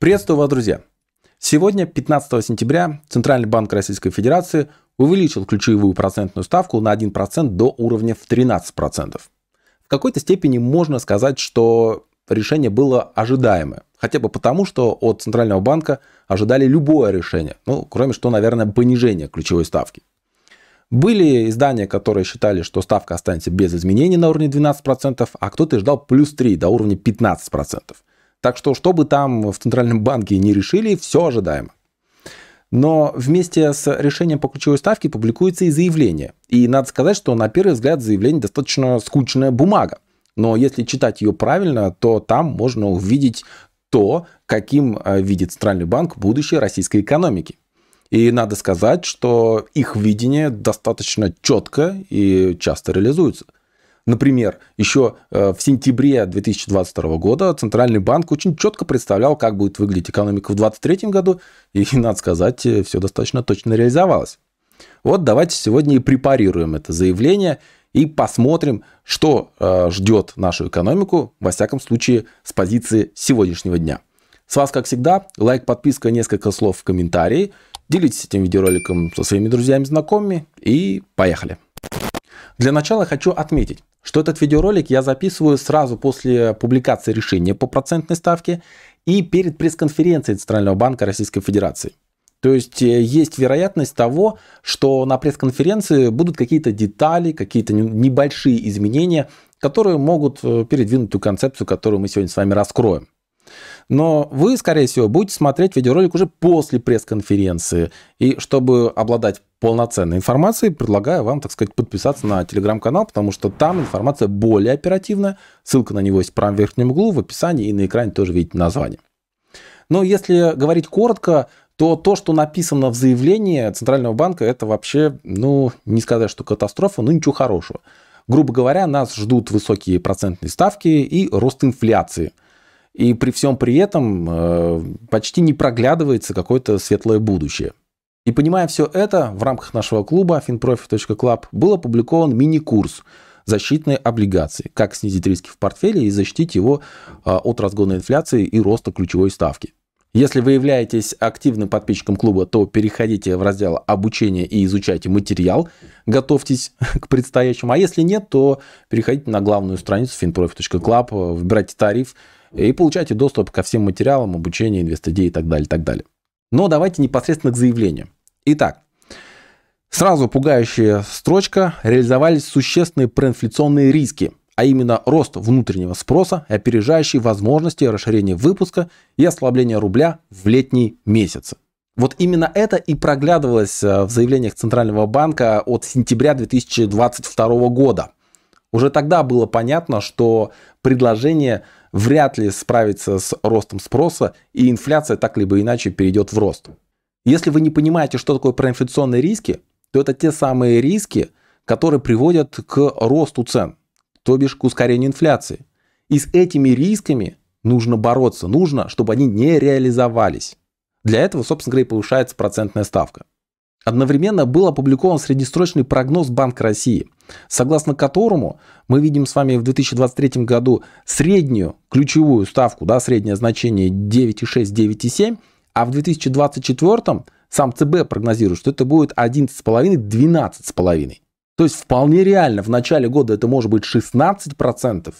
Приветствую вас, друзья! Сегодня, 15 сентября, Центральный банк Российской Федерации увеличил ключевую процентную ставку на 1% до уровня в 13%. В какой-то степени можно сказать, что решение было ожидаемое. Хотя бы потому, что от Центрального банка ожидали любое решение. Ну, кроме что, наверное, понижение ключевой ставки. Были издания, которые считали, что ставка останется без изменений на уровне 12%, а кто-то ждал плюс 3 до уровня 15%. Так что, что бы там в Центральном банке не решили, все ожидаемо. Но вместе с решением по ключевой ставке публикуется и заявление. И надо сказать, что на первый взгляд заявление достаточно скучная бумага. Но если читать ее правильно, то там можно увидеть то, каким э, видит Центральный банк будущее российской экономики. И надо сказать, что их видение достаточно четко и часто реализуется – Например, еще э, в сентябре 2022 года Центральный банк очень четко представлял, как будет выглядеть экономика в 2023 году, и, надо сказать, э, все достаточно точно реализовалось. Вот давайте сегодня и препарируем это заявление и посмотрим, что э, ждет нашу экономику, во всяком случае, с позиции сегодняшнего дня. С вас, как всегда, лайк, подписка, несколько слов в комментарии. Делитесь этим видеороликом со своими друзьями, знакомыми и поехали. Для начала хочу отметить, что этот видеоролик я записываю сразу после публикации решения по процентной ставке и перед пресс-конференцией Центрального банка Российской Федерации. То есть э, есть вероятность того, что на пресс-конференции будут какие-то детали, какие-то небольшие изменения, которые могут э, передвинуть ту концепцию, которую мы сегодня с вами раскроем. Но вы, скорее всего, будете смотреть видеоролик уже после пресс-конференции. И чтобы обладать полноценной информации, предлагаю вам, так сказать, подписаться на телеграм-канал, потому что там информация более оперативная. Ссылка на него есть в правом верхнем углу, в описании и на экране тоже видите название. Но если говорить коротко, то то, что написано в заявлении Центрального банка, это вообще, ну, не сказать, что катастрофа, но ничего хорошего. Грубо говоря, нас ждут высокие процентные ставки и рост инфляции. И при всем при этом э, почти не проглядывается какое-то светлое будущее. И понимая все это, в рамках нашего клуба finprofit.club был опубликован мини-курс защитные облигации, как снизить риски в портфеле и защитить его а, от разгона инфляции и роста ключевой ставки. Если вы являетесь активным подписчиком клуба, то переходите в раздел «Обучение» и изучайте материал, готовьтесь к предстоящему. А если нет, то переходите на главную страницу finprofit.club, выбирайте тариф и получайте доступ ко всем материалам, обучению, инвестидеи и так далее, так далее. Но давайте непосредственно к заявлению. Итак, сразу пугающая строчка «Реализовались существенные проинфляционные риски», а именно рост внутреннего спроса и опережающие возможности расширения выпуска и ослабления рубля в летние месяцы. Вот именно это и проглядывалось э, в заявлениях Центрального банка от сентября 2022 года – уже тогда было понятно, что предложение вряд ли справится с ростом спроса, и инфляция так либо иначе перейдет в рост. Если вы не понимаете, что такое проинфляционные риски, то это те самые риски, которые приводят к росту цен, то бишь к ускорению инфляции. И с этими рисками нужно бороться, нужно, чтобы они не реализовались. Для этого, собственно говоря, и повышается процентная ставка. Одновременно был опубликован среднесрочный прогноз Банка России – согласно которому мы видим с вами в 2023 году среднюю ключевую ставку, да, среднее значение 9,6-9,7, а в 2024 сам ЦБ прогнозирует, что это будет 11,5-12,5. То есть вполне реально в начале года это может быть 16%,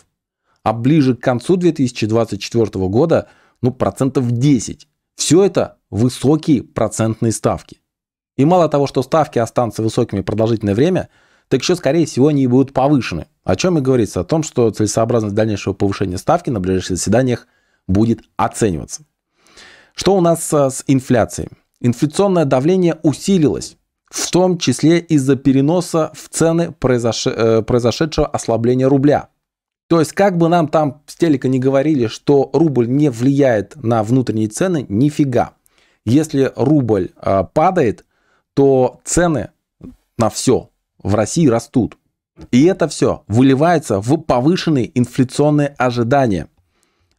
а ближе к концу 2024 года ну, процентов 10. Все это высокие процентные ставки. И мало того, что ставки останутся высокими продолжительное время – так еще, скорее всего, они и будут повышены. О чем и говорится, о том, что целесообразность дальнейшего повышения ставки на ближайших заседаниях будет оцениваться. Что у нас а, с инфляцией? Инфляционное давление усилилось, в том числе из-за переноса в цены э, произошедшего ослабления рубля. То есть, как бы нам там с телека не говорили, что рубль не влияет на внутренние цены, нифига. Если рубль а, падает, то цены на все в России растут. И это все выливается в повышенные инфляционные ожидания.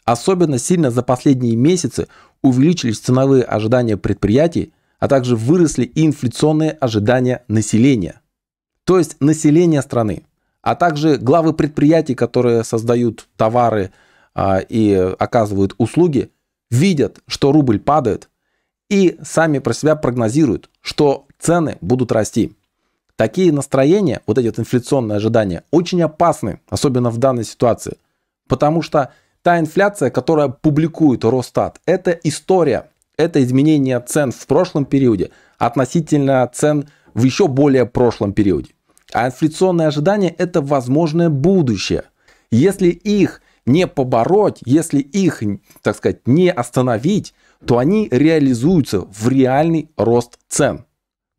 Особенно сильно за последние месяцы увеличились ценовые ожидания предприятий, а также выросли инфляционные ожидания населения. То есть население страны, а также главы предприятий, которые создают товары а, и оказывают услуги, видят, что рубль падает, и сами про себя прогнозируют, что цены будут расти. Такие настроения, вот эти вот инфляционные ожидания, очень опасны, особенно в данной ситуации. Потому что та инфляция, которая публикует Росстат, это история, это изменение цен в прошлом периоде относительно цен в еще более прошлом периоде. А инфляционные ожидания – это возможное будущее. Если их не побороть, если их, так сказать, не остановить, то они реализуются в реальный рост цен –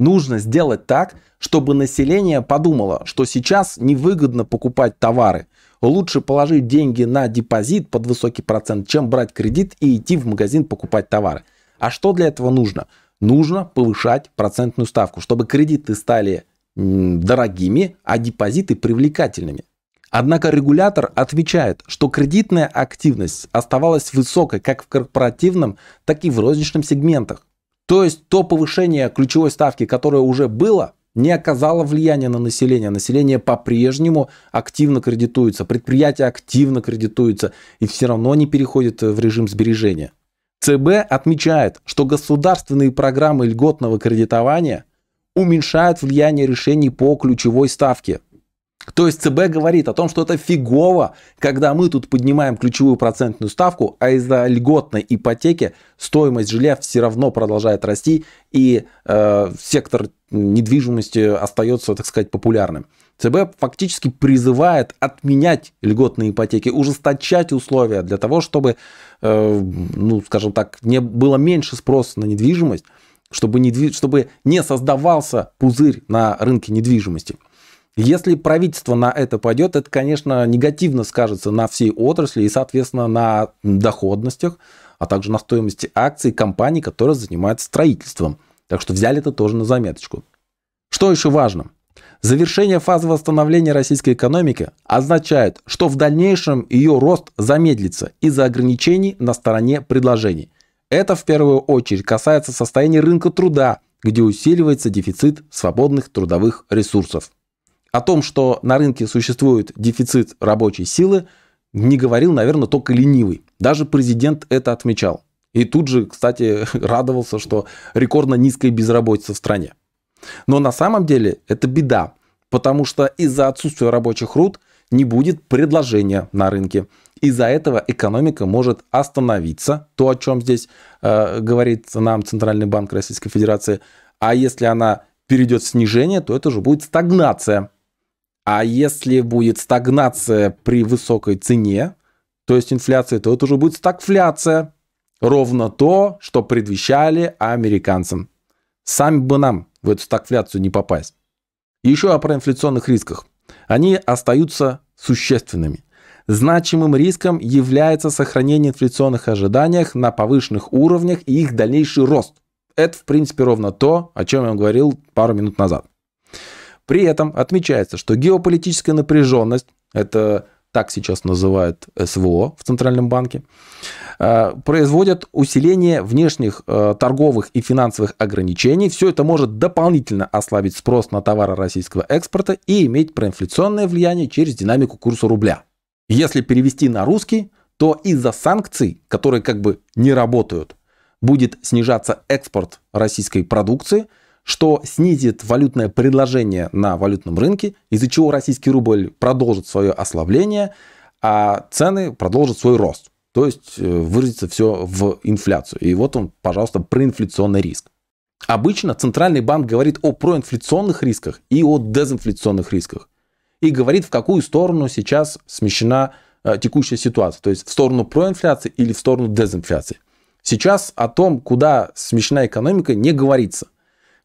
нужно сделать так, чтобы население подумало, что сейчас невыгодно покупать товары. Лучше положить деньги на депозит под высокий процент, чем брать кредит и идти в магазин покупать товары. А что для этого нужно? Нужно повышать процентную ставку, чтобы кредиты стали дорогими, а депозиты привлекательными. Однако регулятор отвечает, что кредитная активность оставалась высокой как в корпоративном, так и в розничном сегментах. То есть то повышение ключевой ставки, которое уже было, не оказало влияния на население. Население по-прежнему активно кредитуется, предприятия активно кредитуются и все равно не переходит э, в режим сбережения. ЦБ отмечает, что государственные программы льготного кредитования уменьшают влияние решений по ключевой ставке, то есть ЦБ говорит о том, что это фигово, когда мы тут поднимаем ключевую процентную ставку, а из-за льготной ипотеки стоимость жилья все равно продолжает расти, и э, сектор недвижимости остается, так сказать, популярным. ЦБ фактически призывает отменять льготные ипотеки, ужесточать условия для того, чтобы, э, ну, скажем так, не было меньше спроса на недвижимость, чтобы, недвиж... чтобы не создавался пузырь на рынке недвижимости. Если правительство на это пойдет, это, конечно, негативно скажется на всей отрасли и, соответственно, на доходностях, а также на стоимости акций компаний, которые занимаются строительством. Так что взяли это тоже на заметочку. Что еще важно? Завершение фазы восстановления российской экономики означает, что в дальнейшем ее рост замедлится из-за ограничений на стороне предложений. Это в первую очередь касается состояния рынка труда, где усиливается дефицит свободных трудовых ресурсов. О том, что на рынке существует дефицит рабочей силы, не говорил, наверное, только ленивый. Даже президент это отмечал. И тут же, кстати, радовался, что рекордно низкая безработица в стране. Но на самом деле это беда, потому что из-за отсутствия рабочих руд не будет предложения на рынке. Из-за этого экономика может остановиться, то, о чем здесь э, говорит нам Центральный банк Российской Федерации. А если она перейдет в снижение, то это же будет стагнация. А если будет стагнация при высокой цене, то есть инфляции, то это уже будет стагфляция. Ровно то, что предвещали американцам. Сами бы нам в эту стагфляцию не попасть. Еще о проинфляционных рисках. Они остаются существенными. Значимым риском является сохранение инфляционных ожиданий на повышенных уровнях и их дальнейший рост. Это, в принципе, ровно то, о чем я вам говорил пару минут назад. При этом отмечается, что геополитическая напряженность, это так сейчас называют СВО в Центральном банке, э, производят усиление внешних э, торговых и финансовых ограничений. Все это может дополнительно ослабить спрос на товары российского экспорта и иметь проинфляционное влияние через динамику курса рубля. Если перевести на русский, то из-за санкций, которые как бы не работают, будет снижаться экспорт российской продукции – что снизит валютное предложение на валютном рынке, из-за чего российский рубль продолжит свое ослабление, а цены продолжат свой рост. То есть э, выразится все в инфляцию. И вот он, пожалуйста, проинфляционный риск. Обычно Центральный банк говорит о проинфляционных рисках и о дезинфляционных рисках. И говорит, в какую сторону сейчас смещена э, текущая ситуация. То есть в сторону проинфляции или в сторону дезинфляции. Сейчас о том, куда смещена экономика, не говорится –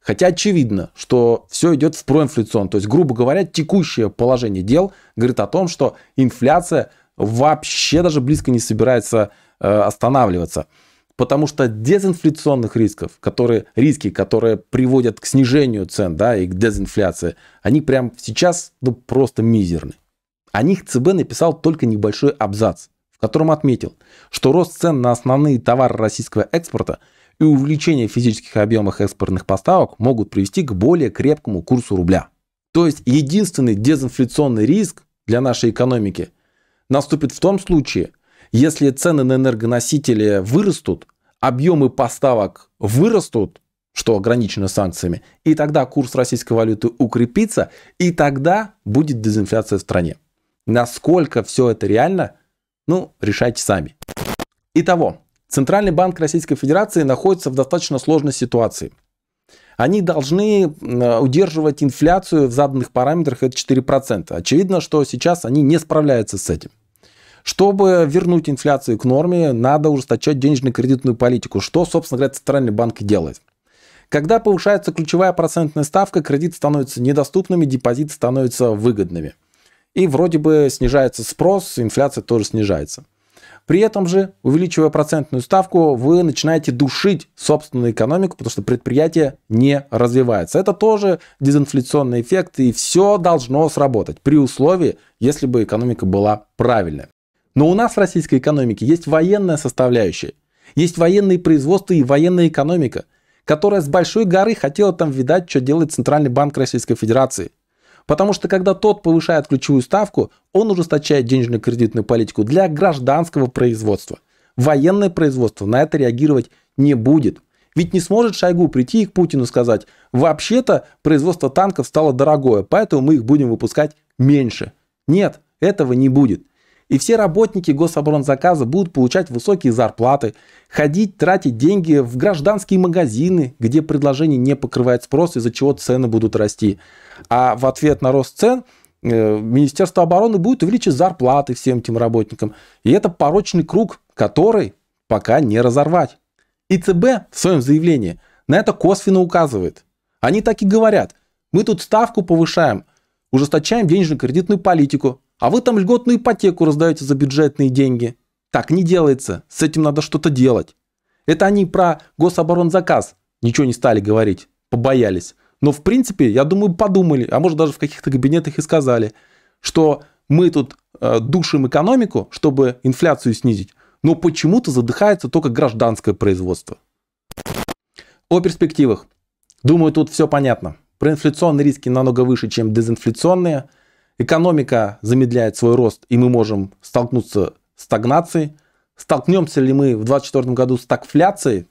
Хотя очевидно, что все идет в проинфляцион. То есть, грубо говоря, текущее положение дел говорит о том, что инфляция вообще даже близко не собирается э, останавливаться. Потому что дезинфляционных рисков, которые, риски, которые приводят к снижению цен да, и к дезинфляции, они прямо сейчас ну, просто мизерны. О них ЦБ написал только небольшой абзац, в котором отметил, что рост цен на основные товары российского экспорта – и увеличение физических объемов экспортных поставок могут привести к более крепкому курсу рубля. То есть единственный дезинфляционный риск для нашей экономики наступит в том случае, если цены на энергоносители вырастут, объемы поставок вырастут, что ограничено санкциями, и тогда курс российской валюты укрепится, и тогда будет дезинфляция в стране. Насколько все это реально, ну, решайте сами. Итого, Центральный банк Российской Федерации находится в достаточно сложной ситуации. Они должны э, удерживать инфляцию в заданных параметрах это 4%. Очевидно, что сейчас они не справляются с этим. Чтобы вернуть инфляцию к норме, надо ужесточать денежно-кредитную политику, что, собственно говоря, Центральный банк и делает. Когда повышается ключевая процентная ставка, кредит становится недоступными, депозиты становятся выгодными. И вроде бы снижается спрос, инфляция тоже снижается. При этом же, увеличивая процентную ставку, вы начинаете душить собственную экономику, потому что предприятие не развивается. Это тоже дезинфляционный эффект, и все должно сработать при условии, если бы экономика была правильной. Но у нас в российской экономике есть военная составляющая. Есть военные производства и военная экономика, которая с большой горы хотела там видать, что делает Центральный банк Российской Федерации. Потому что когда тот повышает ключевую ставку, он ужесточает денежно-кредитную политику для гражданского производства. Военное производство на это реагировать не будет. Ведь не сможет Шойгу прийти и к Путину сказать, вообще-то производство танков стало дорогое, поэтому мы их будем выпускать меньше. Нет, этого не будет. И все работники гособоронзаказа будут получать высокие зарплаты, ходить, тратить деньги в гражданские магазины, где предложение не покрывает спрос, из-за чего цены будут расти. А в ответ на рост цен э, Министерство обороны будет увеличить зарплаты всем этим работникам. И это порочный круг, который пока не разорвать. И ЦБ в своем заявлении на это косвенно указывает. Они так и говорят. Мы тут ставку повышаем, ужесточаем денежно-кредитную политику, а вы там льготную ипотеку раздаете за бюджетные деньги. Так не делается. С этим надо что-то делать. Это они про гособоронзаказ ничего не стали говорить. Побоялись. Но в принципе, я думаю, подумали, а может даже в каких-то кабинетах и сказали, что мы тут э, душим экономику, чтобы инфляцию снизить, но почему-то задыхается только гражданское производство. О перспективах. Думаю, тут все понятно. Про инфляционные риски намного выше, чем дезинфляционные – экономика замедляет свой рост, и мы можем столкнуться с стагнацией. Столкнемся ли мы в 2024 году с стагфляцией?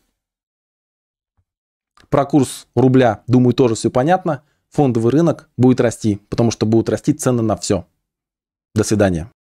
Про курс рубля, думаю, тоже все понятно. Фондовый рынок будет расти, потому что будут расти цены на все. До свидания.